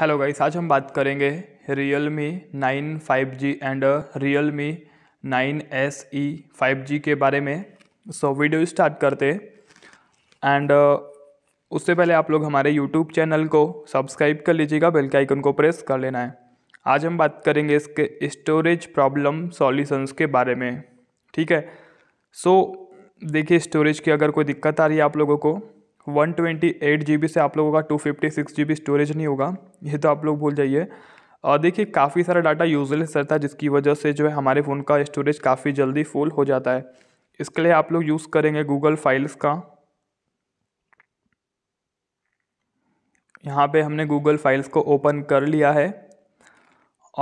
hello guys आज हम बात करेंगे Realme nine five G and Realme nine S E five G के बारे में सो so, वीडियो स्टार्ट करते एंड uh, उससे पहले आप लोग हमारे यूट्यूब चैनल को सब्सक्राइब कर लीजिएगा बेल के आइकन को प्रेस कर लेना है आज हम बात करेंगे इसके स्टोरेज प्रॉब्लम सॉल्यूशंस के बारे में ठीक है सो so, देखिए स्टोरेज की अगर कोई दिक्कत आ रही है आप लोगों को one twenty eight G B से आप लोगों का two fifty six G B storage नहीं होगा ये तो आप लोग भूल जाइए और देखिए काफ़ी सारा डाटा यूजलेस रहता है जिसकी वजह से जो है हमारे फ़ोन का स्टोरेज काफ़ी जल्दी फुल हो जाता है इसके लिए आप लोग यूज़ करेंगे गूगल फाइल्स का यहाँ पे हमने गूगल फाइल्स को ओपन कर लिया है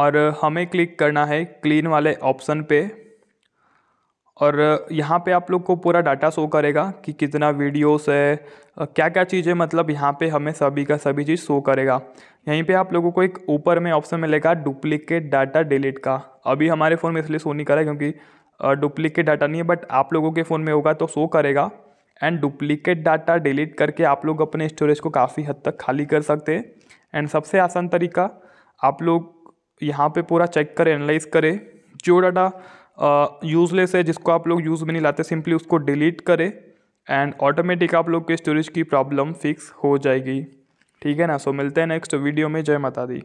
और हमें क्लिक करना है क्लीन वाले ऑप्शन पे और यहाँ पे आप लोग को पूरा डाटा शो करेगा कि कितना वीडियोस है क्या क्या चीज़ें मतलब यहाँ पे हमें सभी का सभी चीज़ शो करेगा यहीं पे आप लोगों को एक ऊपर में ऑप्शन मिलेगा डुप्लीकेट डाटा डिलीट का अभी हमारे फ़ोन में इसलिए शो नहीं करा क्योंकि डुप्लीकेट डाटा नहीं है बट आप लोगों के फ़ोन में होगा तो शो करेगा एंड डुप्लीकेट डाटा डिलीट करके आप लोग अपने स्टोरेज को काफ़ी हद तक खाली कर सकते हैं एंड सबसे आसान तरीका आप लोग यहाँ पर पूरा चेक करें एनालाइज करें जो डाटा यूज़लेस है जिसको आप लोग यूज़ में नहीं लाते सिंपली उसको डिलीट करें एंड ऑटोमेटिक आप लोग के स्टोरेज की प्रॉब्लम फिक्स हो जाएगी ठीक है ना सो मिलते हैं नेक्स्ट वीडियो में जय माता दी